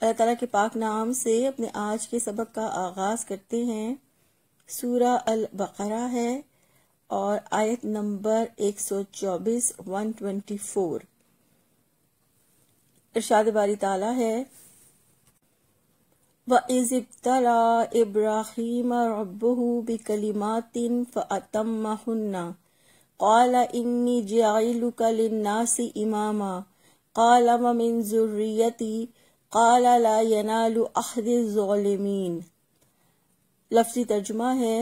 अल्लाह तला के पाक नाम से अपने आज के सबक का आगाज करते हैं सूरा अल बकरा है और आयत नंबर 124 124 इरशाद बारी ताला है व इज़िब्तला इब्राहिम रबू बिकलिमातिन फ़अतम्महुन्ना قال إني جعلك للناس إماما قال ومن काला ला यनालु अहद ालमीन लफ्ज़ी तर्जुमा है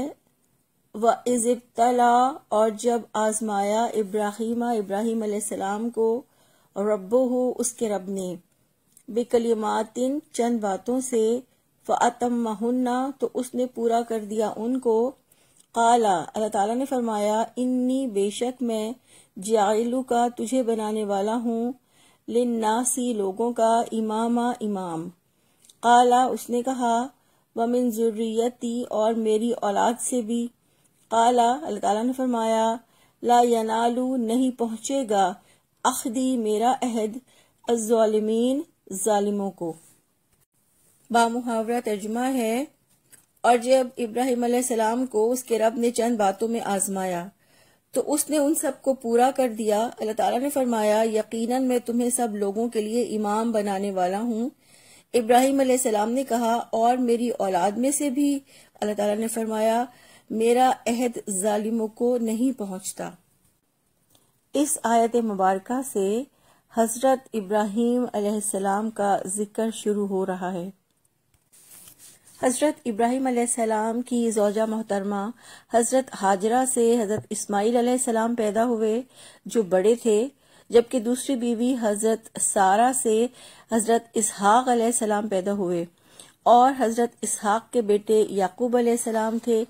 व इज़ इब्तला और जब आजमाया इब्राहिमा इब्राहिम सलाम को रब्बो हो उसके रब ने बेकलिमातिन चंद बातों से फ़ातम महुन्ना तो उसने पूरा कर दिया उनको काला अल्लाह ताला ने फरमाया इन्नी बेशक मैं जायलू का तुझे बनाने वाला हूँ लिन्नासी लोगों का इमामा इमाम काला उसने कहा वमिन ज़ुर्रियती और मेरी औलाद से भी काला अल्लाह ताला ने फरमाया ला यनालू नहीं पहुँचेगा अखदी मेरा अहद अजालमीन जालिमों को बामुहावरा तर्जमा है और जब इब्राहिम सलाम को उसके रब ने चंद बातों में आजमाया तो उसने उन सबको पूरा कर दिया अल्लाह ताला ने फरमाया यकीनन मैं तुम्हें सब लोगों के लिए इमाम बनाने वाला हूँ इब्राहिम सलाम ने कहा और मेरी औलाद में से भी अल्लाह ताला ने फरमाया मेरा अहद जालिमों को नहीं पहुंचता इस आयत मुबारक से हजरत इब्राहिम सलाम का जिक्र शुरू हो रहा है हज़रत इब्राहिम सलाम की जोजा मोहतरमा हज़रत हाजरा से हज़रत इस्माइल सलाम पैदा हुए जो बड़े थे जबकि दूसरी बीवी हज़रत सारा से हज़रत इसहाक सलाम पैदा हुए और हज़रत इसहाक के बेटे याकूब सलाम थे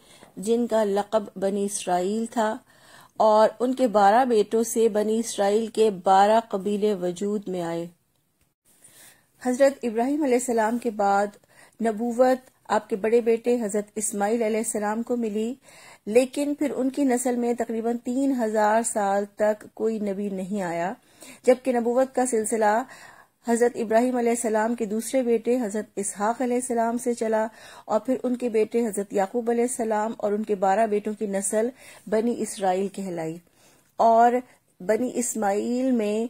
जिनका लकब बनी इसराइल था और उनके बारह बेटों से बनी इसराइल के बारह कबीले वजूद में आए हज़रत इब्राहिम सलाम के बाद नबूवत आपके बड़े बेटे हजरत इस्माईल अलैहिस्सलाम को मिली लेकिन फिर उनकी नस्ल में तकरीबन तीन हजार साल तक कोई नबी नहीं आया जबकि नबूवत का सिलसिला हजरत इब्राहिम अलैहिस्सलाम के दूसरे बेटे हजरत इसहाक अलैहिस्सलाम से चला और फिर उनके बेटे हजरत याकूब अलैहिस्सलाम और उनके बारह बेटों की नस्ल बनी इसराइल कहलाई और बनी इस्माइल में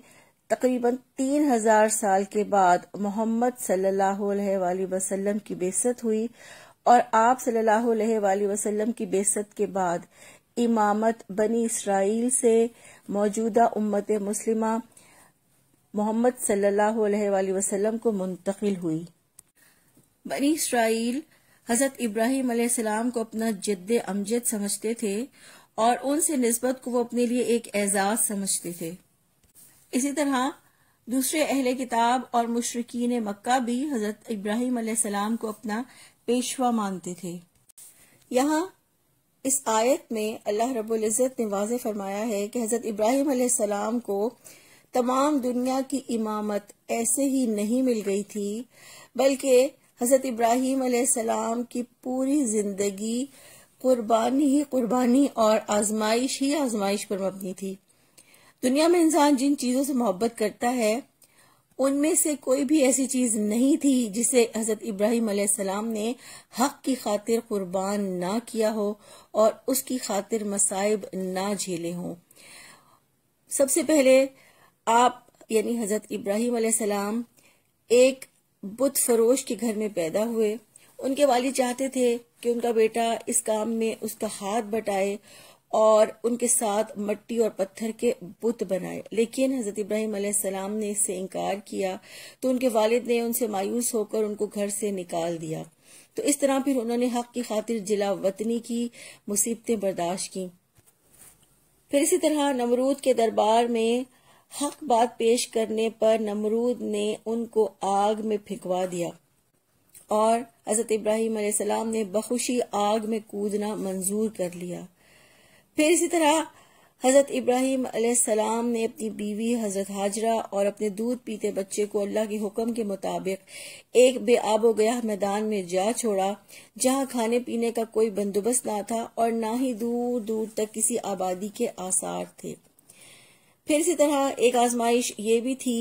तकरीबन तीन हजार साल के बाद मोहम्मद सल्लाम वसल्लम की बेसत हुई और आप सल्लल्लाहु वसल्लम की बेसत के बाद इमामत बनी इसराइल से मौजूदा उम्मत मुस्लिमा मोहम्मद सल्लल्लाहु वसल्लम को मुंतकिल हुई बनी इसराइल हजरत इब्राहिम सलाम को अपना जद्द अमजद समझते थे और उनसे नस्बत को वो अपने लिए एक एजाज समझते थे इसी तरह दूसरे अहले किताब और मुशरकिन मक्का भी हजरत इब्राहिम सलाम को अपना पेशवा मानते थे यहाँ इस आयत में अल्लाह रबुल्ज़त ने वाज फरमाया है कि हजरत इब्राहिम सलाम को तमाम दुनिया की इमामत ऐसे ही नहीं मिल गई थी बल्कि हजरत इब्राहिम सलाम की पूरी जिंदगी कुर्बानी ही कुर्बानी और आजमाइश ही आजमाइश पर मबनी थी दुनिया में इंसान जिन चीजों से मोहब्बत करता है उनमें से कोई भी ऐसी चीज नहीं थी जिसे हजरत इब्राहिम सलाम ने हक की खातिर कुर्बान ना किया हो और उसकी खातिर मसाइब ना झेले हों सबसे पहले आप यानी हजरत इब्राहिम सलाम एक बुत फरोश के घर में पैदा हुए उनके वालिद चाहते थे कि उनका बेटा इस काम में उसका हाथ बटाए और उनके साथ मट्टी और पत्थर के बुत बनाए लेकिन हजरत इब्राहिम सलाम ने इससे इनकार किया तो उनके वालिद ने उनसे मायूस होकर उनको घर से निकाल दिया तो इस तरह फिर उन्होंने हक की खातिर जिला वतनी की मुसीबतें बर्दाश्त की फिर इसी तरह नमरूद के दरबार में हक बात पेश करने पर नमरूद ने उनको आग में फिंकवा दिया और हजरत इब्राहिम सलाम ने बखुशी आग में कूदना मंजूर कर लिया फिर इसी तरह हज़रत इब्राहिम अलैहिस्सलाम ने अपनी बीवी हज़रत हाजरा और अपने दूध पीते बच्चे को अल्लाह के हुक्म के मुताबिक एक बेआब गया मैदान में जा छोड़ा जहां खाने पीने का कोई बंदोबस्त ना था और ना ही दूर दूर तक किसी आबादी के आसार थे फिर इसी तरह एक आजमाइश ये भी थी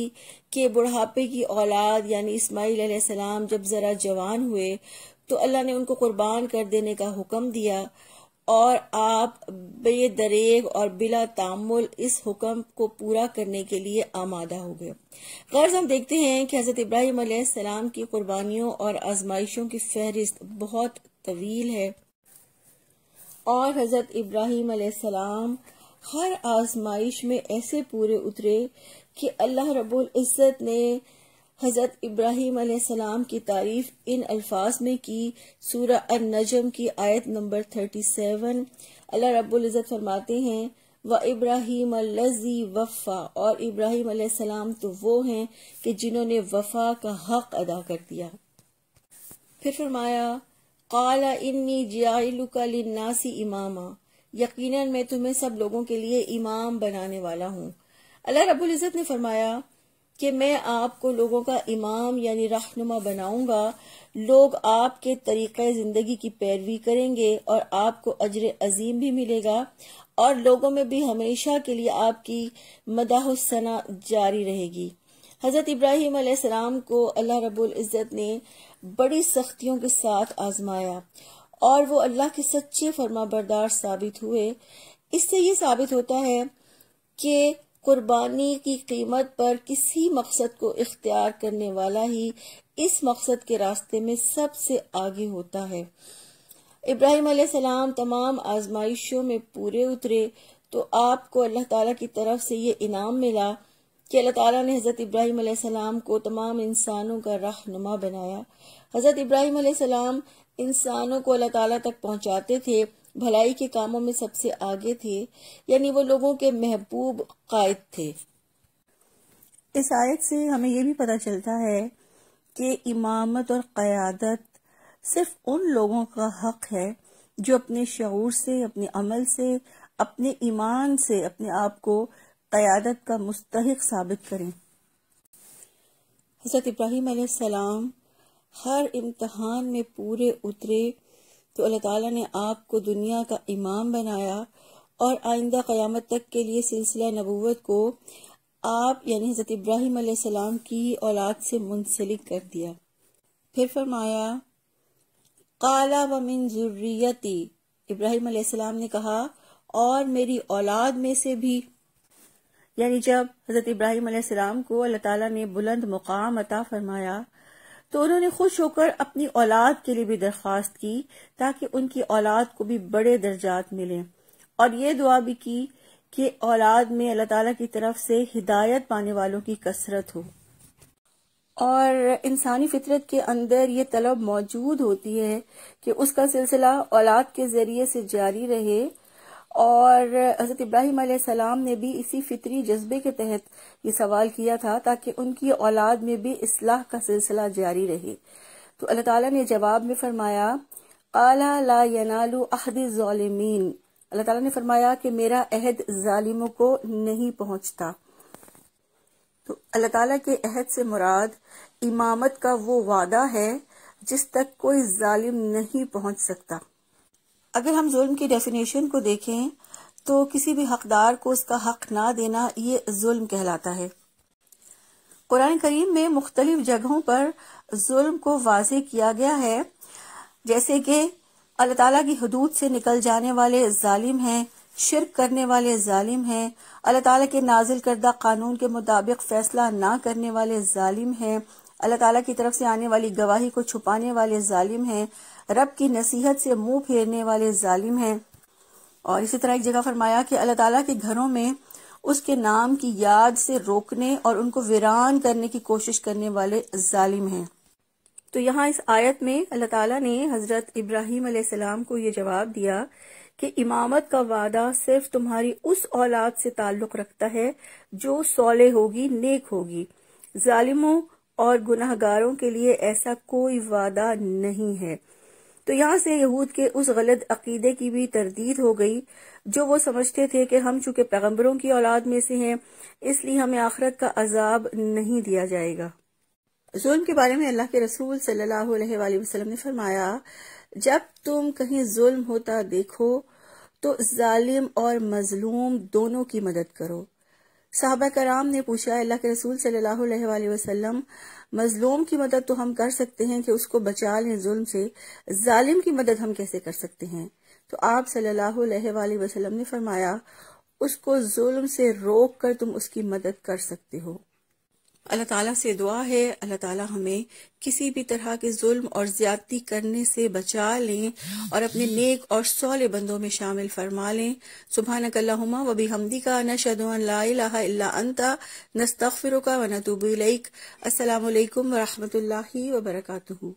कि बुढ़ापे की औलाद यानी इस्माईल सलाम जब ज़रा जवान हुए तो अल्लाह ने उनको कुर्बान कर देने का हुक्म दिया और आप बेदरेग और बिला तामुल इस हुक्म को पूरा करने के लिए आमादा हो गए गर्ज हम देखते हैं कि हज़रत इब्राहिम सलाम की कुर्बानियों और आजमाइशों की फहरिस्त बहुत तवील है और हज़रत इब्राहिम सलाम हर आजमाइश में ऐसे पूरे उतरे कि अल्लाह रबुल इज़्ज़त ने हज़रत इब्राहिम सलाम की तारीफ इन अल्फाज में की सूर नजम की आयत नंबर थर्टी सेवन अल्लाह रब्ज़त फरमाते हैं व इब्राहिम लजी वफ़ा और इब्राहिम सलाम तो वो हैं कि जिन्होंने वफ़ा का हक अदा कर दिया फिर फरमाया काला इन्नी जियालुका लिन्नासी इमामा यकीनन मैं तुम्हें सब लोगों के लिए इमाम बनाने वाला हूँ अल्लाह रब्बुल इज़्ज़त ने फरमाया कि मैं आपको लोगों का इमाम यानी रहनुमा बनाऊंगा लोग आपके तरीके ज़िंदगी की पैरवी करेंगे और आपको अजर अजीम भी मिलेगा और लोगों में भी हमेशा के लिए आपकी मदाहना जारी रहेगी हज़रत इब्राहिम सलाम को अल्लाह रबुल इज़्ज़त ने बड़ी सख्तियों के साथ आजमाया और वो अल्लाह के सच्चे फर्माबरदार साबित हुए इससे ये साबित होता है कि कुर्बानी की कीमत पर किसी मकसद को इख्तियार करने वाला ही इस मकसद के रास्ते में सबसे आगे होता है इब्राहिम सलाम तमाम आजमाइशों में पूरे उतरे तो आपको अल्लाह ताला की तरफ से ये इनाम मिला कि अल्लाह ताला ने हज़रत इब्राहिम सलाम को तमाम इंसानों का रहनुमा बनाया हज़रत इब्राहिम सलाम इंसानों को अल्लाह ताला तक पहुंचाते थे भलाई के कामों में सबसे आगे थे यानी वो लोगों के महबूब कायद थे इस आयत से हमें ये भी पता चलता है कि इमामत और क़यादत सिर्फ उन लोगों का हक है जो अपने शूर से अपने अमल से अपने ईमान से अपने आप को क़यादत का मुस्तक साबित करें हज़रत इब्राहिम सलाम हर इम्तहान में पूरे उतरे तो अल्लाह ताला ने आपको दुनिया का इमाम बनाया और आइंदा क़यामत तक के लिए सिलसिला नबूवत को आप यानी हज़रत इब्राहिम सलाम की औलाद से मुंसलिक कर दिया फिर फरमाया काला वमिन ज़ुर्रियती इब्राहिम सलाम ने कहा और मेरी औलाद में से भी यानी जब हज़रत इब्राहिम सलाम को अल्लाह ताला ने बुलंद मुकाम अता फरमाया तो उन्होंने खुश होकर अपनी औलाद के लिए भी दरख्वास्त की ताकि उनकी औलाद को भी बड़े दर्जात मिले और ये दुआ भी की कि औलाद में अल्लाह ताला की तरफ से हिदायत पाने वालों की कसरत हो और इंसानी फितरत के अंदर ये तलब मौजूद होती है कि उसका सिलसिला औलाद के जरिए से जारी रहे और हज़रत इब्राहिम सलाम ने भी इसी फितरी जज्बे के तहत ये सवाल किया था ताकि उनकी औलाद में भी इसलाह का सिलसिला जारी रहे तो अल्लाह ताला ने जवाब में फरमाया आला अल्लाह ताला ने फरमाया कि मेरा अहद जालिमों को नहीं पहुंचता तो अल्लाह ताला के अहद से मुराद इमामत का वो वादा है जिस तक कोई जालिम नहीं पहुंच सकता अगर हम जुल्म की डेफिनेशन को देखें तो किसी भी हकदार को उसका हक ना देना ये जुल्म कहलाता है कुरान करीम में मुख्तलिफ जगहों पर जुल्म को वाज किया गया है जैसे कि अल्लाह ताला की हदूद से निकल जाने वाले जालिम हैं शिरक करने वाले जालिम हैं अल्लाह ताला के नाजिल करदा कानून के मुताबिक फैसला ना करने वाले जालिम हैं अल्लाह ताला की तरफ से आने वाली गवाही को छुपाने वाले जालिम हैं रब की नसीहत से मुंह फेरने वाले जालिम हैं और इसी तरह एक जगह फरमाया कि अल्लाह ताला के घरों में उसके नाम की याद से रोकने और उनको वीरान करने की कोशिश करने वाले जालिम हैं तो यहाँ इस आयत में अल्लाह ताला ने हजरत इब्राहिम अलैहिस्सलाम को ये जवाब दिया कि इमामत का वादा सिर्फ तुम्हारी उस औलाद से ताल्लुक रखता है जो सौले होगी नेक होगी जालिमों और गुनाहगारों के लिए ऐसा कोई वादा नहीं है तो यहाँ से यहूद के उस गलत अकीदे की भी तरदीद हो गई जो वो समझते थे कि हम चूंकि पैगम्बरों की औलाद में से हैं इसलिए हमें आखरत का अजाब नहीं दिया जाएगा जुल्म के बारे में अल्लाह के रसूल सल्लल्लाहु अलैहि वसल्लम ने फरमाया जब तुम कहीं जुल्म होता देखो तो जालिम और मजलूम दोनों की मदद करो साहबा कराम ने पूछा अल्लाह के रसूल सल्लाम मजलूम की मदद तो हम कर सकते हैं कि उसको बचा लें जुल्म से जालिम की मदद हम कैसे कर सकते हैं तो आप सल्लल्लाहु ने फरमाया उसको जुल्म से रोक कर तुम उसकी मदद कर सकते हो अल्लाह ताला से दुआ है अल्लाह ताला हमें किसी भी तरह के जुल्म और ज्यादती करने से बचा लें और अपने नेक और सौले बंदों में शामिल फरमा लें सुबह नकल्लामा वबी हमदी का नशदा अंता नस्तफ़िर का वनतूबलक असलकम वरहमल वबरकू